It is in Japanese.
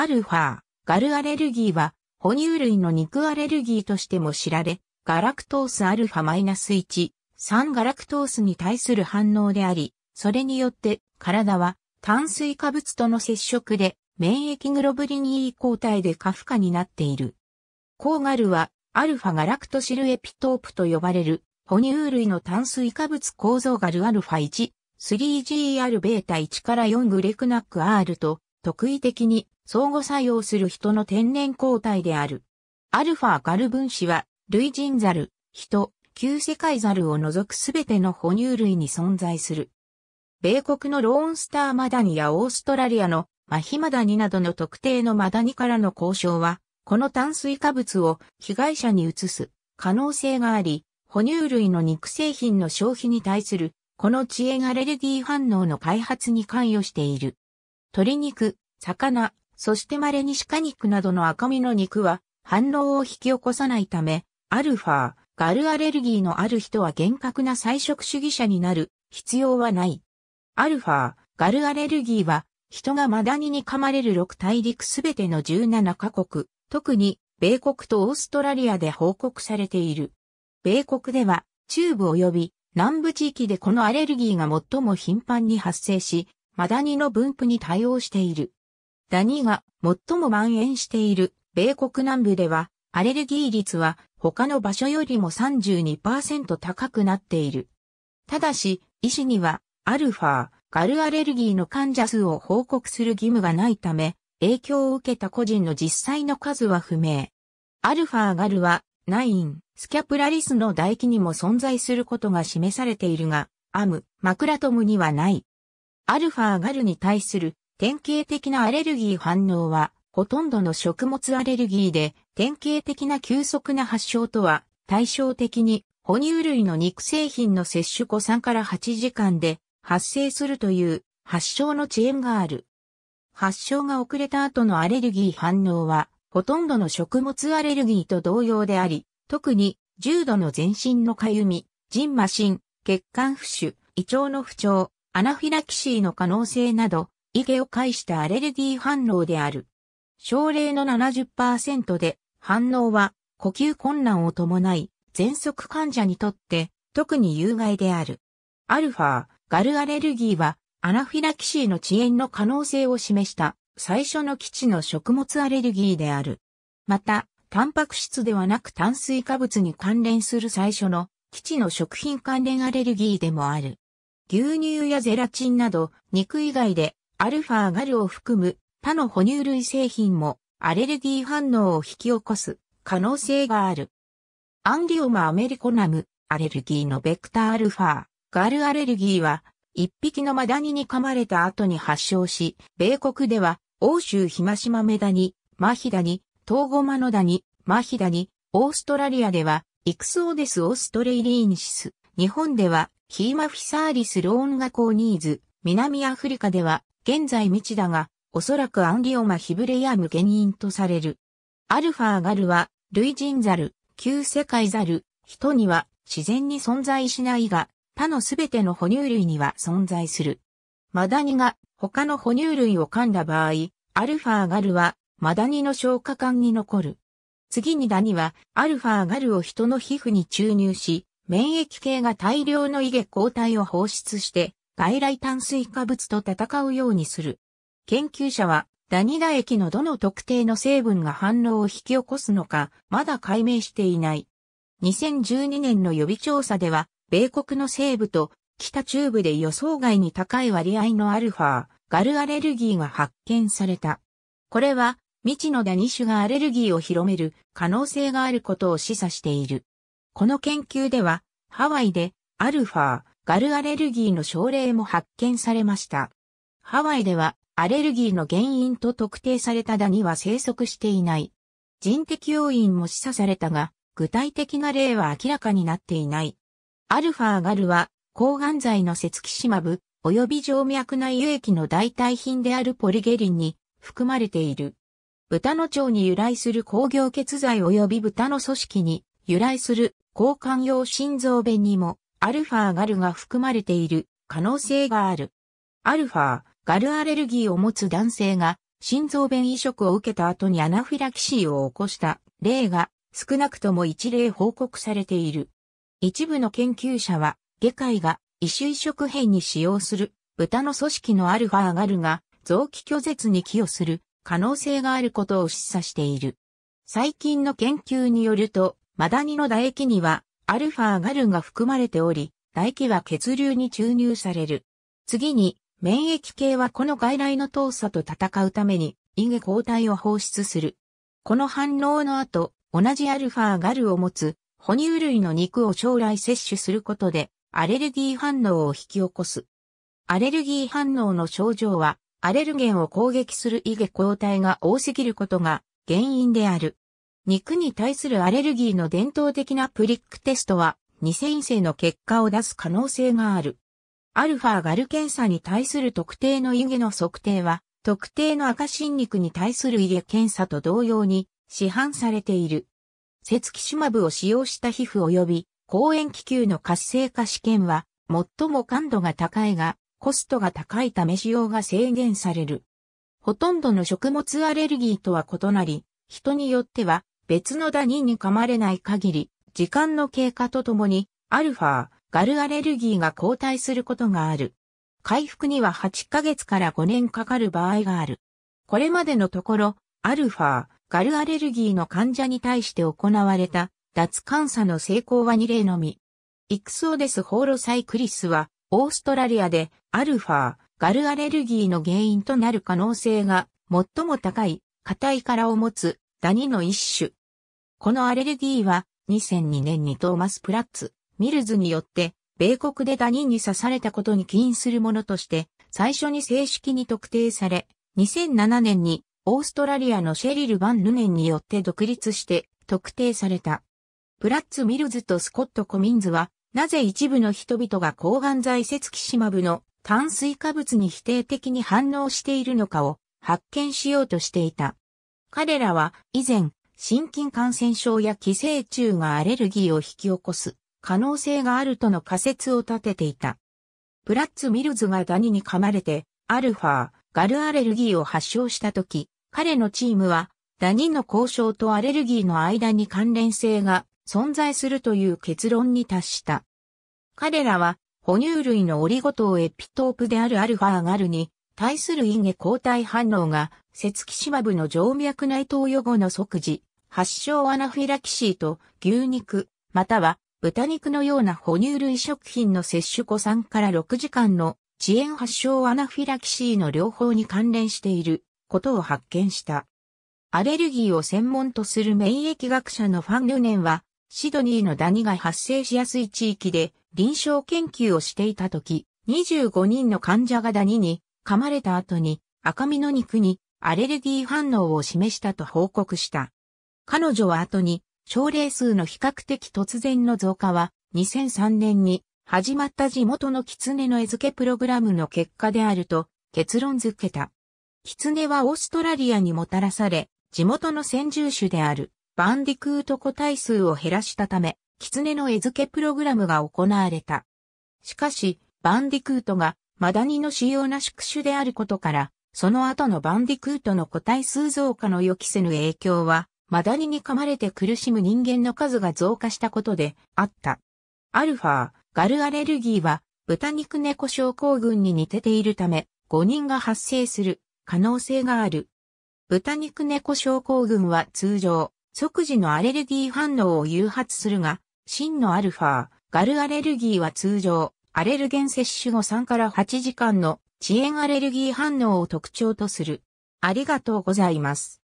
アルファー、ガルアレルギーは、哺乳類の肉アレルギーとしても知られ、ガラクトースアルファマイナス1、3ガラクトースに対する反応であり、それによって体は炭水化物との接触で免疫グロブリン E 抗体で過負荷になっている。抗ガルはアルファガラクトシルエピトープと呼ばれる哺乳類の炭水化物構造ガルアルファ1、3GR ベータ1から4グレクナック R と特異的に相互作用する人の天然抗体である。アルファガル分子は、類人ザル、人、旧世界ザルを除くすべての哺乳類に存在する。米国のローンスターマダニやオーストラリアのマヒマダニなどの特定のマダニからの交渉は、この炭水化物を被害者に移す可能性があり、哺乳類の肉製品の消費に対する、この遅延アレルギー反応の開発に関与している。鶏肉、魚、そして稀に鹿肉などの赤身の肉は反応を引き起こさないため、アルファ、ガルアレルギーのある人は厳格な菜食主義者になる必要はない。アルファ、ガルアレルギーは、人がマダニに噛まれる6大陸すべての17カ国、特に米国とオーストラリアで報告されている。米国では、中部及び南部地域でこのアレルギーが最も頻繁に発生し、マダニの分布に対応している。ダニが最も蔓延している米国南部では、アレルギー率は他の場所よりも32%高くなっている。ただし、医師にはアルファ、ガルアレルギーの患者数を報告する義務がないため、影響を受けた個人の実際の数は不明。アルファガルは、ナイン、スキャプラリスの唾液にも存在することが示されているが、アム、マクラトムにはない。アルファガルに対する典型的なアレルギー反応は、ほとんどの食物アレルギーで、典型的な急速な発症とは、対照的に、哺乳類の肉製品の摂取後3から8時間で発生するという発症の遅延がある。発症が遅れた後のアレルギー反応は、ほとんどの食物アレルギーと同様であり、特に重度の全身のかゆみ、腎麻疹、血管浮腫、胃腸の不調、アナフィラキシーの可能性など、異議を介したアレルギー反応である。症例の70%で反応は呼吸困難を伴い、喘息患者にとって特に有害である。アルファ、ガルアレルギーはアナフィラキシーの遅延の可能性を示した最初の基地の食物アレルギーである。また、タンパク質ではなく炭水化物に関連する最初の基地の食品関連アレルギーでもある。牛乳やゼラチンなど肉以外でアルファーガルを含む他の哺乳類製品もアレルギー反応を引き起こす可能性がある。アンリオマアメリコナムアレルギーのベクターアルファーガルアレルギーは一匹のマダニに噛まれた後に発症し、米国では欧州ヒマシマメダニ、マヒダニ、トーゴマノダニ、マヒダニ、オーストラリアではイクスオデスオストレイリーンシス、日本ではヒーマフィサーリスローンガコーニーズ、南アフリカでは現在未知だが、おそらくアンリオマヒブレヤム原因とされる。アルファガルは、類人ザル、旧世界ザル、人には自然に存在しないが、他のすべての哺乳類には存在する。マダニが他の哺乳類を噛んだ場合、アルファガルはマダニの消化管に残る。次にダニはアルファガルを人の皮膚に注入し、免疫系が大量の胃下抗体を放出して外来炭水化物と戦うようにする。研究者は、ダニダ液のどの特定の成分が反応を引き起こすのか、まだ解明していない。2012年の予備調査では、米国の西部と北中部で予想外に高い割合のアルファ、ガルアレルギーが発見された。これは、未知のダニ種がアレルギーを広める可能性があることを示唆している。この研究では、ハワイでアルファ、ガルアレルギーの症例も発見されました。ハワイではアレルギーの原因と特定されたダニは生息していない。人的要因も示唆されたが、具体的な例は明らかになっていない。アルファーガルは抗がん剤のツキシマブ及び静脈内輸液の代替品であるポリゲリンに含まれている。豚の腸に由来する抗凝血剤及び豚の組織に由来する交換用心臓弁にもアルファーガルが含まれている可能性がある。アルファーガルアレルギーを持つ男性が心臓弁移植を受けた後にアナフィラキシーを起こした例が少なくとも一例報告されている。一部の研究者は、外科医が異種移植編に使用する豚の組織のアルファーガルが臓器拒絶に寄与する可能性があることを示唆している。最近の研究によると、マダニの唾液にはアルファガルが含まれており、唾液は血流に注入される。次に、免疫系はこの外来の糖鎖と戦うために、イゲ抗体を放出する。この反応の後、同じアルファガルを持つ、哺乳類の肉を将来摂取することで、アレルギー反応を引き起こす。アレルギー反応の症状は、アレルゲンを攻撃するイゲ抗体が多すぎることが原因である。肉に対するアレルギーの伝統的なプリックテストは、二線性の結果を出す可能性がある。アルファガル検査に対する特定の湯気の測定は、特定の赤新肉に対する湯気検査と同様に、市販されている。セツキシマブを使用した皮膚及び、抗炎気球の活性化試験は、最も感度が高いが、コストが高いため使用が制限される。ほとんどの食物アレルギーとは異なり、人によっては別のダニに噛まれない限り、時間の経過とともに、アルファ、ガルアレルギーが後退することがある。回復には8ヶ月から5年かかる場合がある。これまでのところ、アルファ、ガルアレルギーの患者に対して行われた脱監査の成功は2例のみ。イクソーデス・ホーロサイクリスは、オーストラリアでアルファ、ガルアレルギーの原因となる可能性が最も高い、硬い殻を持つダニの一種、このアレルギーは2002年にトーマス・プラッツ、ミルズによって米国でダニに刺されたことに起因するものとして最初に正式に特定され、2007年にオーストラリアのシェリル・バン・ヌネンによって独立して特定された。プラッツ・ミルズとスコット・コミンズは、なぜ一部の人々が抗がん剤セツキシマブの炭水化物に否定的に反応しているのかを発見しようとしていた。彼らは以前心筋感染症や寄生虫がアレルギーを引き起こす可能性があるとの仮説を立てていた。プラッツ・ミルズがダニに噛まれて、アルファ、ガルアレルギーを発症したとき、彼のチームは、ダニの交渉とアレルギーの間に関連性が存在するという結論に達した。彼らは、哺乳類のオリゴ糖エピトープであるアルファガルに対する因下抗体反応が、セツキシマブの静脈内投与後の即時発症アナフィラキシーと牛肉、または豚肉のような哺乳類食品の摂取5、3から6時間の遅延発症アナフィラキシーの両方に関連していることを発見した。アレルギーを専門とする免疫学者のファン・ルネンは、シドニーのダニが発生しやすい地域で臨床研究をしていた時、25人の患者がダニに噛まれた後に赤身の肉にアレルギー反応を示したと報告した。彼女は後に、症例数の比較的突然の増加は、2003年に始まった地元の狐の餌付けプログラムの結果であると結論付けた。狐はオーストラリアにもたらされ、地元の先住種であるバンディクート個体数を減らしたため、狐の餌付けプログラムが行われた。しかし、バンディクートがマダニの主要な宿主であることから、その後のバンディクートの個体数増加の予期せぬ影響はマダニに噛まれて苦しむ人間の数が増加したことであった。アルファ、ガルアレルギーは豚肉猫症候群に似てているため、誤認が発生する可能性がある。豚肉猫症候群は通常、即時のアレルギー反応を誘発するが、真のアルファ、ガルアレルギーは通常、アレルゲン摂取後3から8時間の遅延アレルギー反応を特徴とする。ありがとうございます。